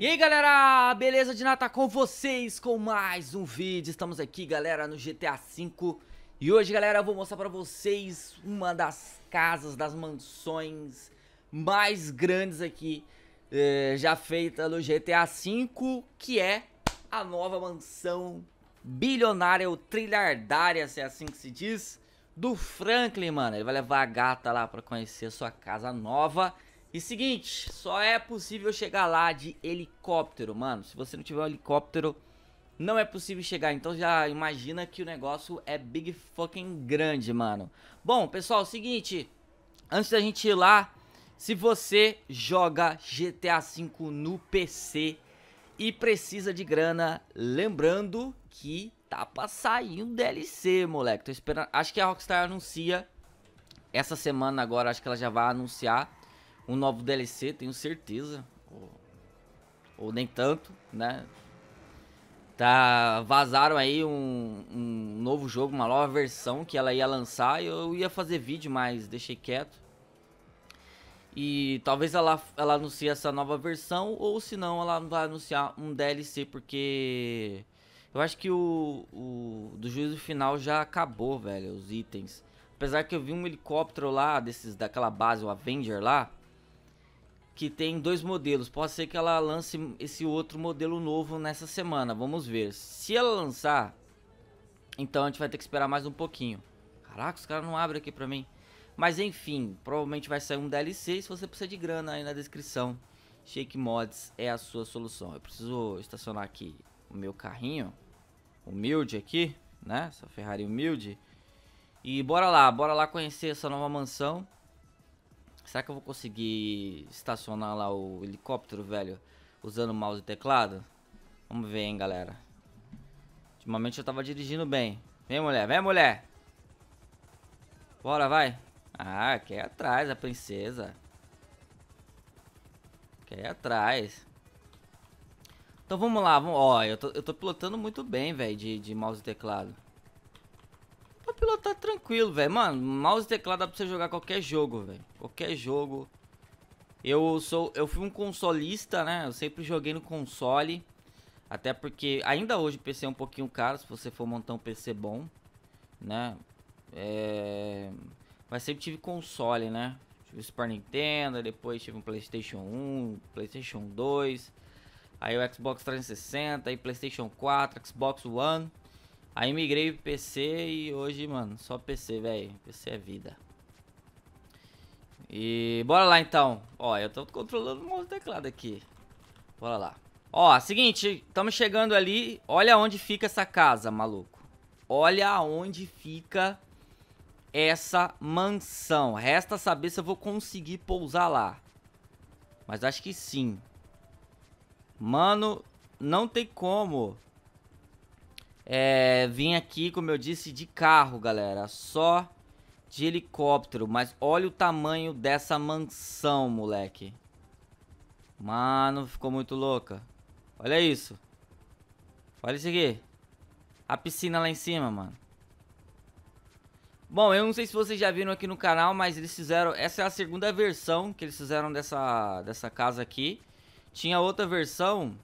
E aí galera, beleza de nata com vocês com mais um vídeo, estamos aqui galera no GTA V E hoje galera eu vou mostrar pra vocês uma das casas, das mansões mais grandes aqui eh, Já feita no GTA V, que é a nova mansão bilionária ou trilhardária, se é assim que se diz Do Franklin, mano, ele vai levar a gata lá pra conhecer a sua casa nova e seguinte, só é possível chegar lá de helicóptero, mano. Se você não tiver um helicóptero, não é possível chegar. Então já imagina que o negócio é big fucking grande, mano. Bom, pessoal, seguinte. Antes da gente ir lá, se você joga GTA V no PC e precisa de grana, lembrando que tá pra sair um DLC, moleque. Tô esperando. Acho que a Rockstar anuncia essa semana agora. Acho que ela já vai anunciar um novo DLC, tenho certeza. Ou, ou nem tanto, né? Tá, vazaram aí um, um, novo jogo, uma nova versão que ela ia lançar. eu ia fazer vídeo, mas deixei quieto. E talvez ela, ela anuncie essa nova versão, ou se não, ela vai anunciar um DLC, porque eu acho que o, o do juízo final já acabou, velho, os itens. Apesar que eu vi um helicóptero lá, desses daquela base, o Avenger lá, que tem dois modelos. Pode ser que ela lance esse outro modelo novo nessa semana. Vamos ver. Se ela lançar, então a gente vai ter que esperar mais um pouquinho. Caraca, os caras não abrem aqui pra mim. Mas enfim, provavelmente vai sair um DLC. Se você precisa de grana aí na descrição, Shake Mods é a sua solução. Eu preciso estacionar aqui o meu carrinho humilde aqui, né? Essa Ferrari humilde. E bora lá, bora lá conhecer essa nova mansão. Será que eu vou conseguir estacionar lá o helicóptero, velho? Usando mouse e teclado? Vamos ver, hein, galera. Ultimamente eu tava dirigindo bem. Vem, mulher, vem, mulher! Bora, vai! Ah, quer ir atrás, a princesa. Quer ir atrás. Então vamos lá, vamos... ó, eu tô, eu tô pilotando muito bem, velho, de, de mouse e teclado pilotar tá tranquilo, velho. Mano, mouse e teclado dá pra você jogar qualquer jogo, velho. Qualquer jogo. Eu sou, eu fui um consolista, né? Eu sempre joguei no console. Até porque ainda hoje o PC é um pouquinho caro se você for montar um PC bom, né? É... Mas sempre tive console, né? Tive Super Nintendo, depois tive um PlayStation 1, PlayStation 2, aí o Xbox 360, aí PlayStation 4, Xbox One. Aí migrei PC e hoje, mano, só PC, velho. PC é vida. E bora lá então. Ó, eu tô controlando o teclado aqui. Bora lá. Ó, seguinte, estamos chegando ali. Olha onde fica essa casa, maluco. Olha aonde fica essa mansão. Resta saber se eu vou conseguir pousar lá. Mas acho que sim. Mano, não tem como é, vim aqui, como eu disse, de carro, galera. Só de helicóptero. Mas olha o tamanho dessa mansão, moleque. Mano, ficou muito louca. Olha isso. Olha isso aqui. A piscina lá em cima, mano. Bom, eu não sei se vocês já viram aqui no canal, mas eles fizeram... Essa é a segunda versão que eles fizeram dessa, dessa casa aqui. Tinha outra versão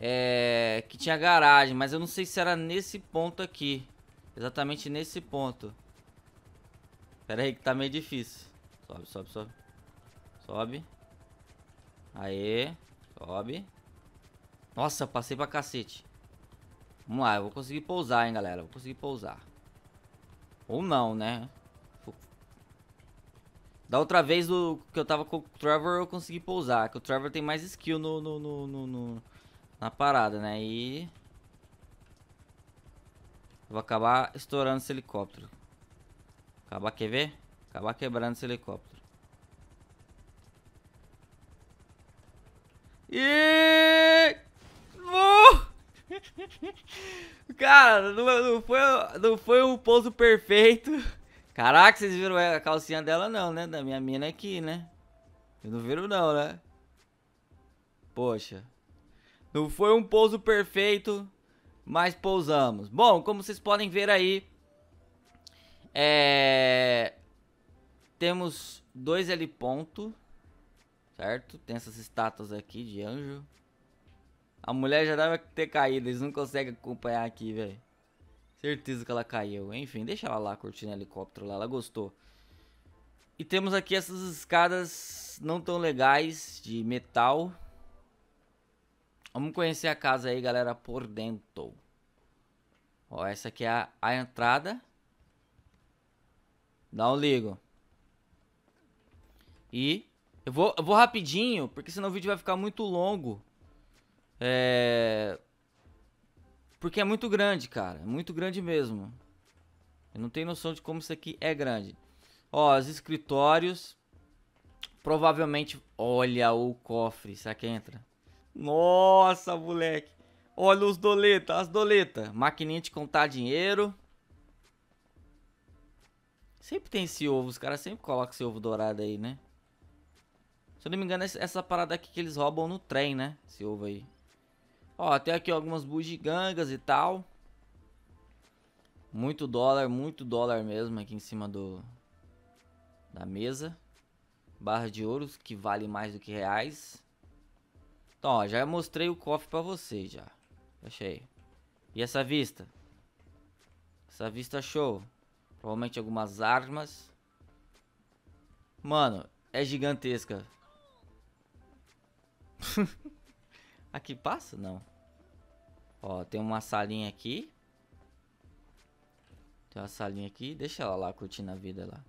é, que tinha garagem, mas eu não sei se era nesse ponto aqui. Exatamente nesse ponto. Pera aí que tá meio difícil. Sobe, sobe, sobe. Sobe. Aê. Sobe. Nossa, passei pra cacete. Vamos lá, eu vou conseguir pousar, hein, galera. Vou conseguir pousar. Ou não, né? Da outra vez do, que eu tava com o Trevor, eu consegui pousar. Que o Trevor tem mais skill no, no, no, no na parada, né? E... Vou acabar estourando esse helicóptero. Acabar, quer ver? Acabar quebrando esse helicóptero. E... Uh! Cara, não, não, foi, não foi um pouso perfeito. Caraca, vocês viram a calcinha dela não, né? Da minha mina aqui, né? Eu não viro não, né? Poxa. Não foi um pouso perfeito, mas pousamos. Bom, como vocês podem ver aí, é... temos dois L ponto, certo? Tem essas estátuas aqui de anjo. A mulher já deve ter caído, eles não conseguem acompanhar aqui, velho. Certeza que ela caiu. Enfim, deixa ela lá curtindo o helicóptero lá, ela gostou. E temos aqui essas escadas não tão legais de metal. Vamos conhecer a casa aí, galera, por dentro. Ó, essa aqui é a, a entrada. Dá um ligo. E eu vou, eu vou rapidinho, porque senão o vídeo vai ficar muito longo. É... Porque é muito grande, cara. É muito grande mesmo. Eu não tenho noção de como isso aqui é grande. Ó, os escritórios. Provavelmente... Olha o cofre. Será que entra? Nossa, moleque. Olha os doletas, as doletas. Maquininha de contar dinheiro. Sempre tem esse ovo, os caras sempre colocam esse ovo dourado aí, né? Se eu não me engano, é essa parada aqui que eles roubam no trem, né? Esse ovo aí. Ó, tem aqui algumas bugigangas e tal. Muito dólar, muito dólar mesmo aqui em cima do da mesa. Barra de ouros que vale mais do que reais. Então, ó, já mostrei o cofre pra vocês, já. Achei. E essa vista? Essa vista show. Provavelmente algumas armas. Mano, é gigantesca. aqui passa? Não. Ó, tem uma salinha aqui. Tem uma salinha aqui. Deixa ela lá curtindo a vida lá.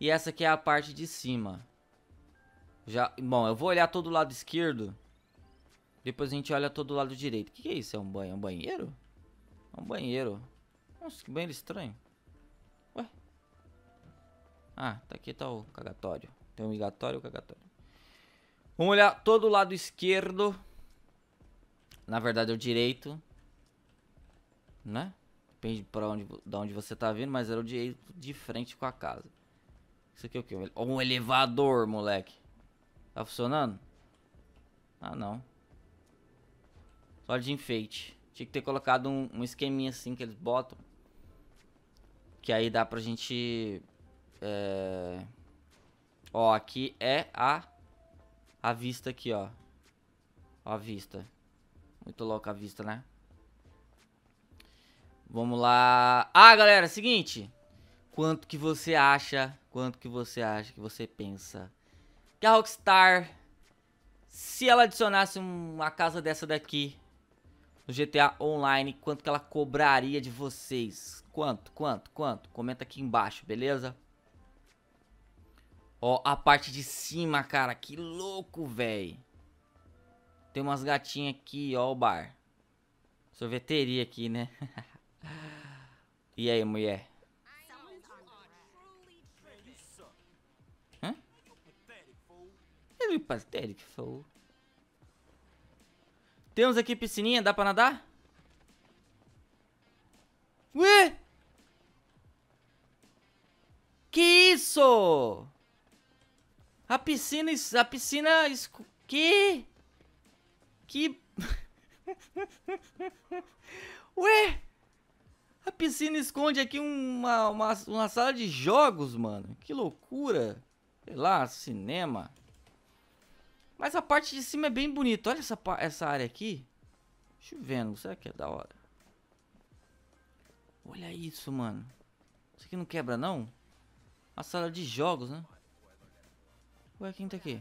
E essa aqui é a parte de cima. Já, bom, eu vou olhar todo o lado esquerdo. Depois a gente olha todo o lado direito. O que, que, é isso? É um banho? É um banheiro? É um banheiro. Nossa, que banheiro estranho. Ué? Ah, tá aqui tá o cagatório. Tem o migatório e o cagatório. Vamos olhar todo o lado esquerdo. Na verdade é o direito. Né? Depende pra onde, da onde você tá vindo, mas era o direito de frente com a casa. Isso aqui é o quê? Um elevador, moleque. Tá funcionando? Ah, não. Só de enfeite. Tinha que ter colocado um, um esqueminha assim que eles botam. Que aí dá pra gente... É... Ó, aqui é a... A vista aqui, ó. Ó a vista. Muito louca a vista, né? Vamos lá. Ah, galera, seguinte. Quanto que você acha, quanto que você acha, que você pensa que a Rockstar, se ela adicionasse uma casa dessa daqui no GTA Online, quanto que ela cobraria de vocês? Quanto, quanto, quanto? Comenta aqui embaixo, beleza? Ó, a parte de cima, cara, que louco, velho. Tem umas gatinhas aqui, ó, o bar. Sorveteria aqui, né? e aí, mulher? Hã? Ele que é falou. Temos aqui piscininha, dá pra nadar? Ué? Que isso? A piscina... A piscina... Que? Que... Ué? A piscina esconde aqui uma, uma, uma sala de jogos, mano. Que loucura. Sei lá, cinema. Mas a parte de cima é bem bonita. Olha essa, essa área aqui. Chovendo, será que é da hora? Olha isso, mano. Isso aqui não quebra, não? A sala de jogos, né? Ué, quem tá aqui?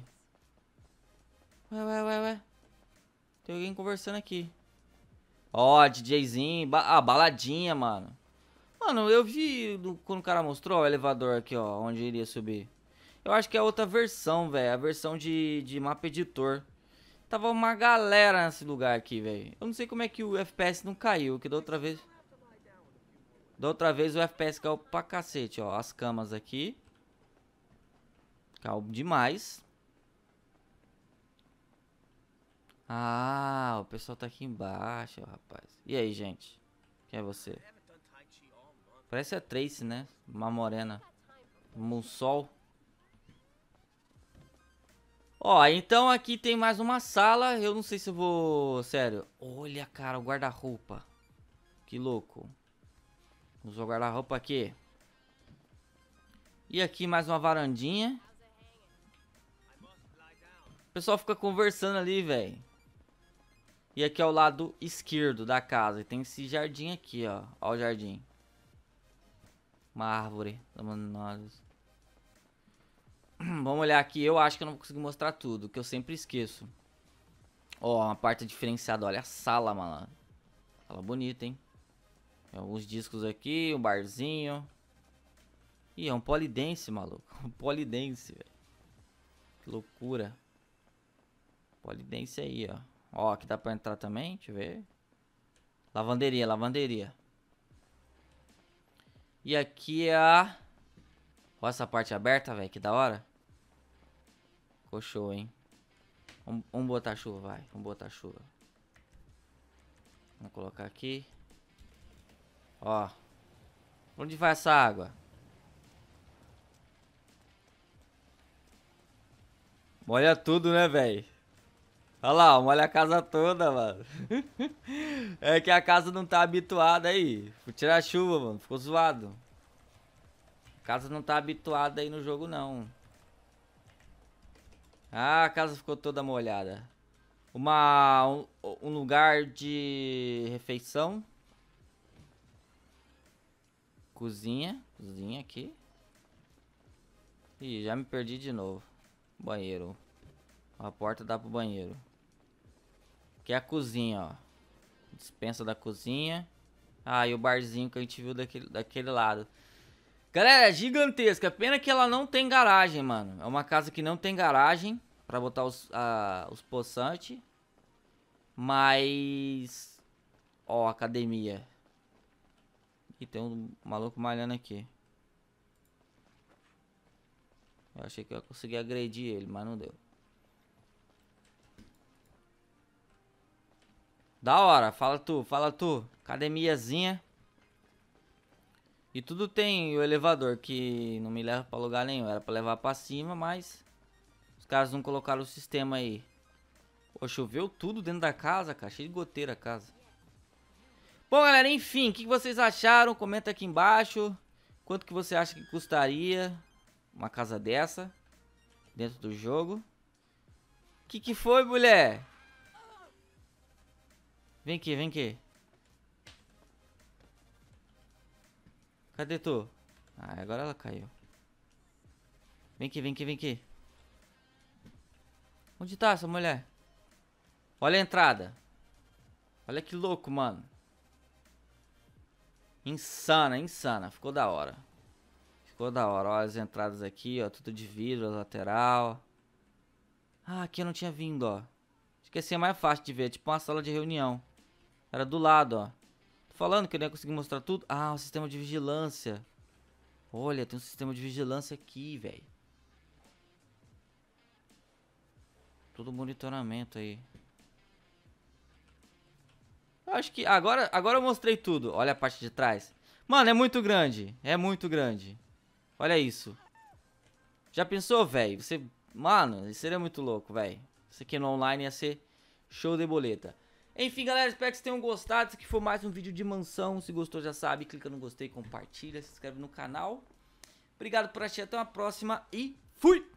Ué, ué, ué, ué. Tem alguém conversando aqui. Ó, oh, DJzinho. Ba ah, baladinha, mano. Mano, eu vi quando o cara mostrou o elevador aqui, ó. Onde iria subir. Eu acho que é outra versão, velho. A versão de, de mapa editor. Tava uma galera nesse lugar aqui, velho. Eu não sei como é que o FPS não caiu, que da outra vez... Da outra vez o FPS caiu pra cacete, ó. As camas aqui. Caiu demais. Ah, o pessoal tá aqui embaixo, rapaz. E aí, gente? Quem é você? Parece a Trace, né? Uma morena. Um sol. Ó, então aqui tem mais uma sala. Eu não sei se eu vou... Sério. Olha, cara, o guarda-roupa. Que louco. Vamos o guarda-roupa aqui. E aqui mais uma varandinha. O pessoal fica conversando ali, velho. E aqui é o lado esquerdo da casa. E tem esse jardim aqui, ó. Ó o jardim. Uma árvore. nós Vamos olhar aqui. Eu acho que eu não conseguir mostrar tudo, que eu sempre esqueço. Ó, uma parte diferenciada. Olha a sala, mano. Sala bonita, hein? Tem alguns discos aqui, um barzinho. Ih, é um polidense, maluco. Um polidense, velho. Que loucura. Polidense aí, ó. Ó, aqui dá pra entrar também, deixa eu ver. Lavanderia, lavanderia. E aqui é a... Ó, essa parte aberta, velho, que da hora. Ficou show, hein? Vamos, vamos botar chuva, vai. Vamos botar chuva. Vamos colocar aqui. Ó. Onde vai essa água? Molha tudo, né, velho? Olha lá, molha a casa toda, mano. é que a casa não tá habituada aí. Vou tirar a chuva, mano. Ficou zoado. A casa não tá habituada aí no jogo, não. Ah, a casa ficou toda molhada. Uma, um, um lugar de refeição. Cozinha. Cozinha aqui. Ih, já me perdi de novo. Banheiro. A porta dá pro banheiro. Que é a cozinha, ó. Dispensa da cozinha. Ah, e o barzinho que a gente viu daquele, daquele lado. Galera, é gigantesca. Pena que ela não tem garagem, mano. É uma casa que não tem garagem pra botar os, poçantes. os Mas... Ó, academia. E tem um maluco malhando aqui. Eu achei que eu ia conseguir agredir ele, mas não deu. Da hora, fala tu, fala tu. Academiazinha. E tudo tem o elevador, que não me leva pra lugar nenhum. Era pra levar pra cima, mas... Os caras não colocaram o sistema aí. Pô, choveu tudo dentro da casa, cara. Cheio de goteira a casa. Bom, galera, enfim. O que vocês acharam? Comenta aqui embaixo. Quanto que você acha que custaria uma casa dessa? Dentro do jogo. Que que foi, mulher? Vem aqui, vem aqui. Cadê tu? Ah, agora ela caiu. Vem aqui, vem aqui, vem aqui. Onde tá essa mulher? Olha a entrada. Olha que louco, mano. Insana, insana. Ficou da hora. Ficou da hora. Olha as entradas aqui, ó. Tudo de vidro, lateral. Ah, aqui eu não tinha vindo, ó. Acho que ia ser mais fácil de ver. Tipo uma sala de reunião. Era do lado, ó. Falando que eu não ia conseguir mostrar tudo. Ah, o sistema de vigilância. Olha, tem um sistema de vigilância aqui, velho. Todo monitoramento aí. Acho que agora, agora eu mostrei tudo. Olha a parte de trás. Mano, é muito grande. É muito grande. Olha isso. Já pensou, velho? Você... Mano, isso seria muito louco, velho. Isso aqui no online ia ser show de boleta. Enfim, galera, espero que vocês tenham gostado. Esse aqui foi mais um vídeo de mansão. Se gostou, já sabe, clica no gostei, compartilha, se inscreve no canal. Obrigado por assistir, até uma próxima e fui!